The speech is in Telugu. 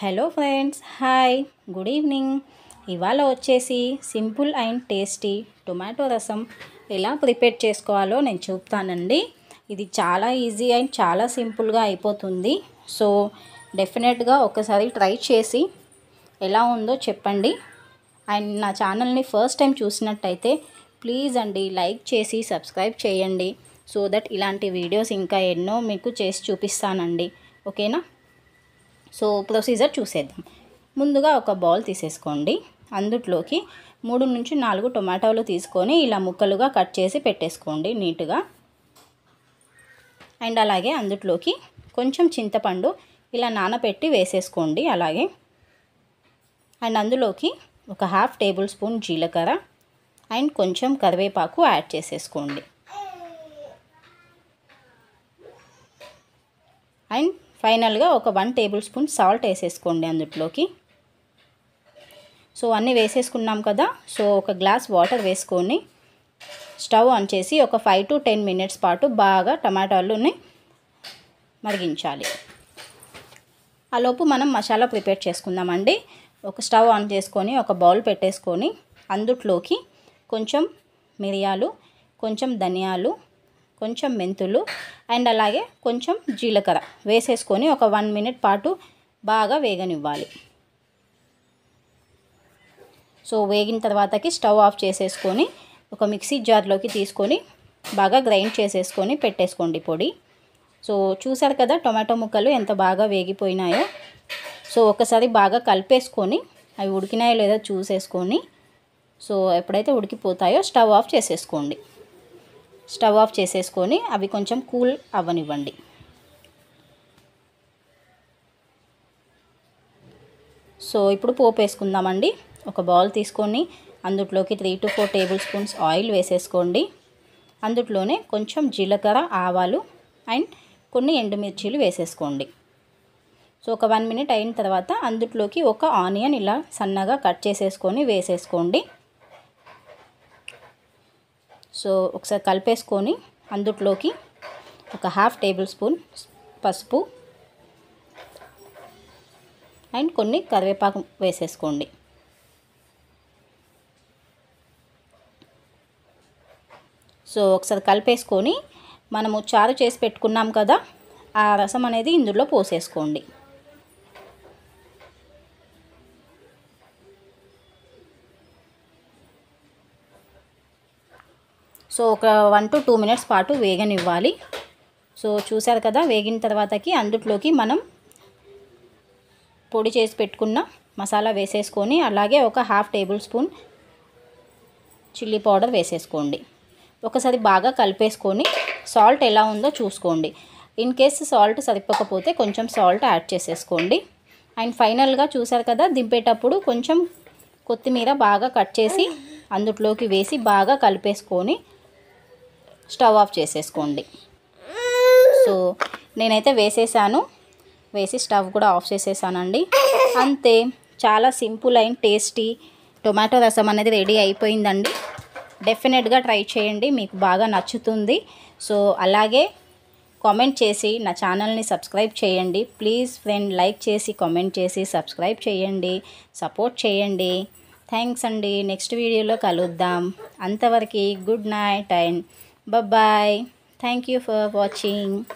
Hello friends hi good evening ఇవాళ వచ్చేసి సింపుల్ అండ్ టేస్టీ టొమాటో రసం ఎలా ప్రిపేర్ చేసుకోవాలో నేను చూపుతానండి ఇది చాలా ఈజీ అండ్ చాలా సింపుల్గా అయిపోతుంది సో డెఫినెట్గా ఒకసారి ట్రై చేసి ఎలా ఉందో చెప్పండి అండ్ నా ఛానల్ని ఫస్ట్ టైం చూసినట్టయితే ప్లీజ్ అండి లైక్ చేసి సబ్స్క్రైబ్ చేయండి సో దట్ ఇలాంటి వీడియోస్ ఇంకా ఎన్నో మీకు చేసి చూపిస్తానండి ఓకేనా సో ప్రొసీజర్ చూసేద్దాం ముందుగా ఒక బౌల్ తీసేసుకోండి అందుట్లోకి మూడు నుంచి నాలుగు టొమాటోలు తీసుకొని ఇలా ముక్కలుగా కట్ చేసి పెట్టేసుకోండి నీట్గా అండ్ అలాగే అందుట్లోకి కొంచెం చింతపండు ఇలా నానబెట్టి వేసేసుకోండి అలాగే అండ్ అందులోకి ఒక హాఫ్ టేబుల్ స్పూన్ జీలకర్ర అండ్ కొంచెం కరివేపాకు యాడ్ చేసేసుకోండి అండ్ ఫైనల్గా ఒక వన్ టేబుల్ స్పూన్ సాల్ట్ వేసేసుకోండి అందుట్లోకి సో అన్నీ వేసేసుకున్నాం కదా సో ఒక గ్లాస్ వాటర్ వేసుకొని స్టవ్ ఆన్ చేసి ఒక ఫైవ్ టు టెన్ మినిట్స్ పాటు బాగా టమాటాలని మరిగించాలి ఆలోపు మనం మసాలా ప్రిపేర్ చేసుకుందామండి ఒక స్టవ్ ఆన్ చేసుకొని ఒక బౌల్ పెట్టేసుకొని అందుట్లోకి కొంచెం మిరియాలు కొంచెం ధనియాలు కొంచెం మెంతులు అండ్ అలాగే కొంచెం జీలకర్ర వేసేసుకొని ఒక వన్ మినిట్ పాటు బాగా వేగనివ్వాలి సో వేగిన తర్వాతకి స్టవ్ ఆఫ్ చేసేసుకొని ఒక మిక్సీ జార్లోకి తీసుకొని బాగా గ్రైండ్ చేసేసుకొని పెట్టేసుకోండి పొడి సో చూసారు కదా టొమాటో ముక్కలు ఎంత బాగా వేగిపోయినాయో సో ఒకసారి బాగా కలిపేసుకొని అవి ఉడికినాయో లేదో చూసేసుకొని సో ఎప్పుడైతే ఉడికిపోతాయో స్టవ్ ఆఫ్ చేసేసుకోండి స్టవ్ ఆఫ్ చేసేసుకొని అవి కొంచెం కూల్ అవ్వనివ్వండి సో ఇప్పుడు పోపు వేసుకుందామండి ఒక బౌల్ తీసుకొని అందుట్లోకి three to four tablespoons oil వేసేసుకోండి అందుట్లోనే కొంచెం జీలకర్ర ఆవాలు అండ్ కొన్ని ఎండుమిర్చీలు వేసేసుకోండి సో ఒక వన్ మినిట్ అయిన తర్వాత అందుట్లోకి ఒక ఆనియన్ ఇలా సన్నగా కట్ చేసేసుకొని వేసేసుకోండి సో ఒకసారి కలిపేసుకొని అందుట్లోకి ఒక హాఫ్ టేబుల్ స్పూన్ పసుపు అండ్ కొన్ని కరివేపాకు వేసేసుకోండి సో ఒకసారి కలిపేసుకొని మనము చారు చేసి పెట్టుకున్నాం కదా ఆ రసం అనేది ఇందులో పోసేసుకోండి సో ఒక వన్ టు టూ మినిట్స్ పాటు వేగనివ్వాలి సో చూసారు కదా వేగిన తర్వాతకి అందుట్లోకి మనం పొడి చేసి పెట్టుకున్న మసాలా వేసేసుకొని అలాగే ఒక half tablespoon chilli powder వేసేసుకోండి ఒకసారి బాగా కలిపేసుకొని సాల్ట్ ఎలా ఉందో చూసుకోండి ఇన్ కేస్ సాల్ట్ సరిపోకపోతే కొంచెం సాల్ట్ యాడ్ చేసేసుకోండి అండ్ ఫైనల్గా చూసారు కదా దింపేటప్పుడు కొంచెం కొత్తిమీర బాగా కట్ చేసి అందుట్లోకి వేసి బాగా కలిపేసుకొని స్టవ్ ఆఫ్ చేసేసుకోండి సో నేనైతే వేసేసాను వేసి స్టవ్ కూడా ఆఫ్ చేసేసానండి అంతే చాలా సింపుల్ అయిన టేస్టీ టొమాటో రసం అనేది రెడీ అయిపోయిందండి డెఫినెట్గా ట్రై చేయండి మీకు బాగా నచ్చుతుంది సో అలాగే కామెంట్ చేసి నా ఛానల్ని సబ్స్క్రైబ్ చేయండి ప్లీజ్ ఫ్రెండ్ లైక్ చేసి కామెంట్ చేసి సబ్స్క్రైబ్ చేయండి సపోర్ట్ చేయండి థ్యాంక్స్ అండి నెక్స్ట్ వీడియోలో కలుద్దాం అంతవరకు good night and Bye-bye. Thank you for watching.